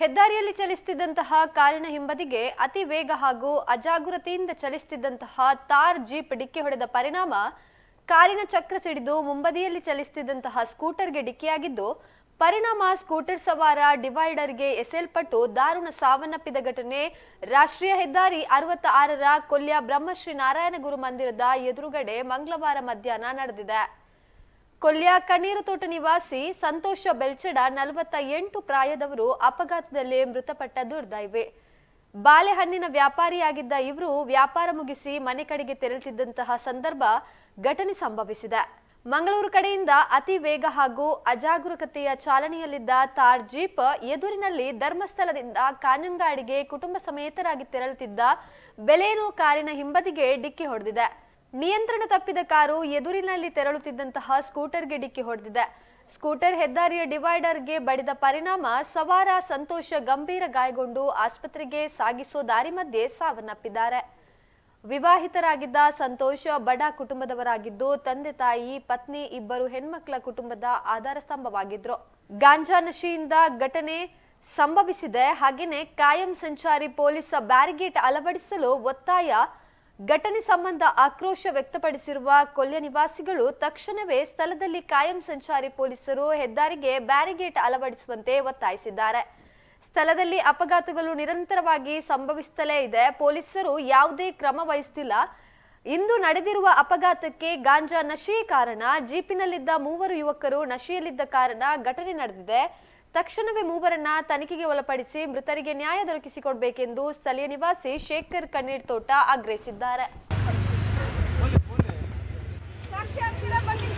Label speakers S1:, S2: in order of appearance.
S1: ಹೆದ್ದಾರಿಯಲ್ಲಿ ಚಲಿಸುತ್ತಿದ್ದಂತಹ ಕಾರಿನ ಹಿಂಬದಿಗೆ ಅತಿ ವೇಗ ಹಾಗೂ ಅಜಾಗೃತಿಯಿಂದ ಚಲಿಸುತ್ತಿದ್ದಂತಹ ತಾರ್ ಜೀಪ್ ಡಿಕ್ಕಿ ಹೊಡೆದ ಪರಿಣಾಮ ಕಾರಿನ ಚಕ್ರ ಸಿಡಿದು ಮುಂಬದಿಯಲ್ಲಿ ಚಲಿಸುತ್ತಿದ್ದಂತಹ ಸ್ಕೂಟರ್ಗೆ ಡಿಕ್ಕಿಯಾಗಿದ್ದು ಪರಿಣಾಮ ಸ್ಕೂಟರ್ ಸವಾರ ಡಿವೈಡರ್ಗೆ ಎಸೆಯಲ್ಪಟ್ಟು ದಾರುಣ ಸಾವನ್ನಪ್ಪಿದ ಘಟನೆ ರಾಷ್ಟ್ರೀಯ ಹೆದ್ದಾರಿ ಅರವತ್ತ ಆರರ ಕೊಲ್ಯ ಬ್ರಹ್ಮಶ್ರೀ ನಾರಾಯಣಗುರು ಮಂದಿರದ ಎದುರುಗಡೆ ಮಂಗಳವಾರ ಮಧ್ಯಾಹ್ನ ನಡೆದಿದೆ ಕೊಲ್ಯಾ ಕಣ್ಣೀರು ತೋಟ ನಿವಾಸಿ ಸಂತೋಷ ಬೆಲ್ಚಡ ನಲವತ್ತ ಎಂಟು ಪ್ರಾಯದವರು ಅಪಘಾತದಲ್ಲಿ ಮೃತಪಟ್ಟ ದುರ್ದೈವೆ ಬಾಳೆಹಣ್ಣಿನ ವ್ಯಾಪಾರಿಯಾಗಿದ್ದ ಇವರು ವ್ಯಾಪಾರ ಮುಗಿಸಿ ಮನೆ ಕಡೆಗೆ ತೆರಳುತ್ತಿದ್ದಂತಹ ಸಂದರ್ಭ ಘಟನೆ ಸಂಭವಿಸಿದೆ ಮಂಗಳೂರು ಕಡೆಯಿಂದ ಅತಿ ವೇಗ ಹಾಗೂ ಅಜಾಗರೂಕತೆಯ ಚಾಲನೆಯಲ್ಲಿದ್ದ ತಾರ್ ಜೀಪ್ ಎದುರಿನಲ್ಲಿ ಧರ್ಮಸ್ಥಳದಿಂದ ಕಾನಂಗಾಡಿಗೆ ಕುಟುಂಬ ಸಮೇತರಾಗಿ ತೆರಳುತ್ತಿದ್ದ ಬೆಲೇನೋ ಕಾರಿನ ಹಿಂಬದಿಗೆ ಡಿಕ್ಕಿ ಹೊಡೆದಿದೆ ನಿಯಂತ್ರಣ ತಪ್ಪಿದ ಕಾರು ಎದುರಿನಲ್ಲಿ ತೆರಳುತ್ತಿದ್ದಂತಹ ಸ್ಕೂಟರ್ಗೆ ಡಿಕ್ಕಿ ಹೊಡೆದಿದೆ ಸ್ಕೂಟರ್ ಹೆದ್ದಾರಿಯ ಡಿವೈಡರ್ಗೆ ಬಡಿದ ಪರಿಣಾಮ ಸವಾರ ಸಂತೋಷ ಗಂಭೀರ ಗಾಯಗೊಂಡು ಆಸ್ಪತ್ರೆಗೆ ಸಾಗಿಸೋ ದಾರಿ ಮಧ್ಯೆ ಸಾವನ್ನಪ್ಪಿದ್ದಾರೆ ವಿವಾಹಿತರಾಗಿದ್ದ ಸಂತೋಷ ಬಡ ಕುಟುಂಬದವರಾಗಿದ್ದು ತಂದೆ ತಾಯಿ ಪತ್ನಿ ಇಬ್ಬರು ಹೆಣ್ಮಕ್ಳ ಕುಟುಂಬದ ಆಧಾರ ಸ್ತಂಭವಾಗಿದ್ರು ಗಾಂಜಾ ನಶೆಯಿಂದ ಘಟನೆ ಸಂಭವಿಸಿದೆ ಹಾಗೆಯೇ ಕಾಯಂ ಸಂಚಾರಿ ಪೊಲೀಸ್ ಬ್ಯಾರಿಗೇಟ್ ಅಳವಡಿಸಲು ಒತ್ತಾಯ ಘಟನೆ ಸಂಬಂಧ ಆಕ್ರೋಶ ವ್ಯಕ್ತಪಡಿಸಿರುವ ಕೊಲ್ಯ ನಿವಾಸಿಗಳು ತಕ್ಷಣವೇ ಸ್ಥಳದಲ್ಲಿ ಕಾಯಂ ಸಂಚಾರಿ ಪೊಲೀಸರು ಹೆದ್ದಾರಿಗೆ ಬ್ಯಾರಿಗೇಟ್ ಅಳವಡಿಸುವಂತೆ ಒತ್ತಾಯಿಸಿದ್ದಾರೆ ಸ್ಥಳದಲ್ಲಿ ಅಪಘಾತಗಳು ನಿರಂತರವಾಗಿ ಸಂಭವಿಸುತ್ತಲೇ ಇದೆ ಪೊಲೀಸರು ಯಾವುದೇ ಕ್ರಮ ವಹಿಸುತ್ತಿಲ್ಲ ಇಂದು ನಡೆದಿರುವ ಅಪಘಾತಕ್ಕೆ ಗಾಂಜಾ ನಶೆ ಕಾರಣ ಜೀಪಿನಲ್ಲಿದ್ದ ಮೂವರು ಯುವಕರು ನಶೆಯಲ್ಲಿದ್ದ ಕಾರಣ ಘಟನೆ ನಡೆದಿದೆ ತಕ್ಷಣವೇ ಮೂವರನ್ನ ತನಿಖೆಗೆ ಒಳಪಡಿಸಿ ಮೃತರಿಗೆ ನ್ಯಾಯ ದೊರಕಿಸಿಕೊಡಬೇಕೆಂದು ಸ್ಥಳೀಯ ನಿವಾಸಿ ಶೇಖರ್ ಕಣ್ಣೀರ್ ತೋಟ ಆಗ್ರಹಿಸಿದ್ದಾರೆ